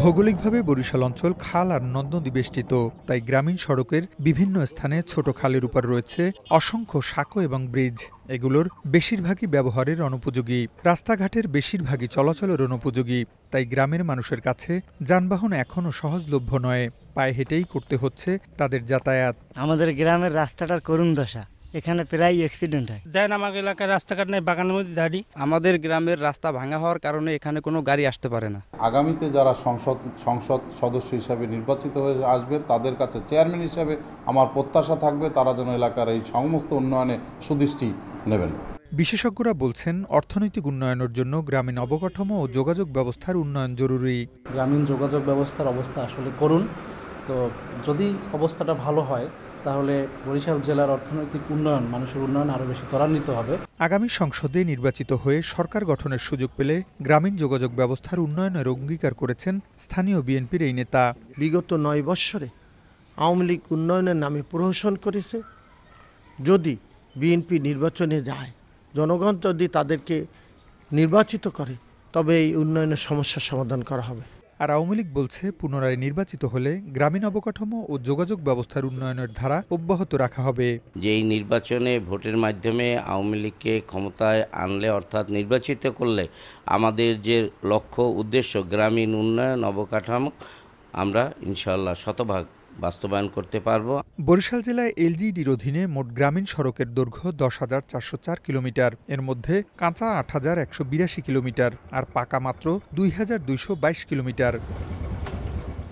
ভৌগোলিকভাবে বরিশাল অঞ্চল খাল আর নদ বেষ্টিত তাই গ্রামীণ সড়কের বিভিন্ন স্থানে ছোট খালের উপর রয়েছে অসংখ্য সাঁকো এবং ব্রিজ এগুলোর বেশিরভাগই ব্যবহারের অনুপযোগী রাস্তাঘাটের বেশিরভাগই চলাচলের অনুপযোগী তাই গ্রামের মানুষের কাছে যানবাহন এখনও সহজলভ্য নয় পায়ে হেঁটেই করতে হচ্ছে তাদের যাতায়াত আমাদের গ্রামের রাস্তাটার করুণ দশা এখানে প্রায় অ্যাক্সিডেন্ট হয় দেন আমাকে এলাকার রাস্তাঘাট নেই বাগানের মধ্যে দাঁড়ি আমাদের গ্রামের রাস্তা ভাঙা হওয়ার কারণে এখানে কোনো গাড়ি আসতে পারে না আগামীতে যারা সংসদ সংসদ সদস্য হিসাবে নির্বাচিত হয়ে আসবেন তাদের কাছে চেয়ারম্যান হিসাবে আমার প্রত্যাশা থাকবে তারা যেন এলাকার এই সমস্ত উন্নয়নে সুদৃষ্টি নেবেন বিশেষজ্ঞরা বলছেন অর্থনৈতিক উন্নয়নের জন্য গ্রামীণ অবকাঠামো ও যোগাযোগ ব্যবস্থার উন্নয়ন জরুরি গ্রামীণ যোগাযোগ ব্যবস্থার অবস্থা আসলে করুন তো যদি অবস্থাটা ভালো হয় তাহলে বরিশাল জেলার অর্থনৈতিক উন্নয়ন মানুষের উন্নয়ন আরও বেশি ত্বরান্বিত হবে আগামী সংসদে নির্বাচিত হয়ে সরকার গঠনের সুযোগ পেলে গ্রামীণ যোগাযোগ ব্যবস্থার উন্নয়নের অঙ্গীকার করেছেন স্থানীয় বিএনপির এই নেতা বিগত নয় বৎসরে আওয়ামী লীগ উন্নয়নের নামে প্রহসন করেছে যদি বিএনপি নির্বাচনে যায় জনগণ যদি তাদেরকে নির্বাচিত করে তবে এই উন্নয়নের সমস্যার সমাধান করা হবে আর আওয়ামী লীগ বলছে পুনরায় নির্বাচিত হলে গ্রামীণ অবকাঠামো ও যোগাযোগ ব্যবস্থার উন্নয়নের ধারা অব্যাহত রাখা হবে যে এই নির্বাচনে ভোটের মাধ্যমে আওয়ামী লীগকে ক্ষমতায় আনলে অর্থাৎ নির্বাচিত করলে আমাদের যে লক্ষ্য উদ্দেশ্য গ্রামীণ উন্নয়ন অবকাঠামো আমরা ইনশাল্লাহ শতভাগ বাস্তবায়ন করতে পারব বরিশাল জেলায় এলজিডির অধীনে মোট গ্রামীণ সড়কের দৈর্ঘ্য দশ হাজার চারশো চার কিলোমিটার এর মধ্যে কাঁচা আট হাজার একশো বিরাশি কিলোমিটার আর পাকা মাত্র দুই হাজার দুইশো বাইশ কিলোমিটার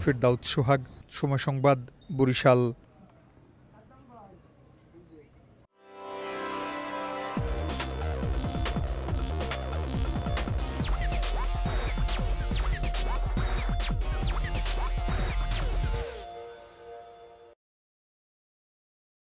ফেরদাউদ সোহাগ সময় সংবাদ বরিশাল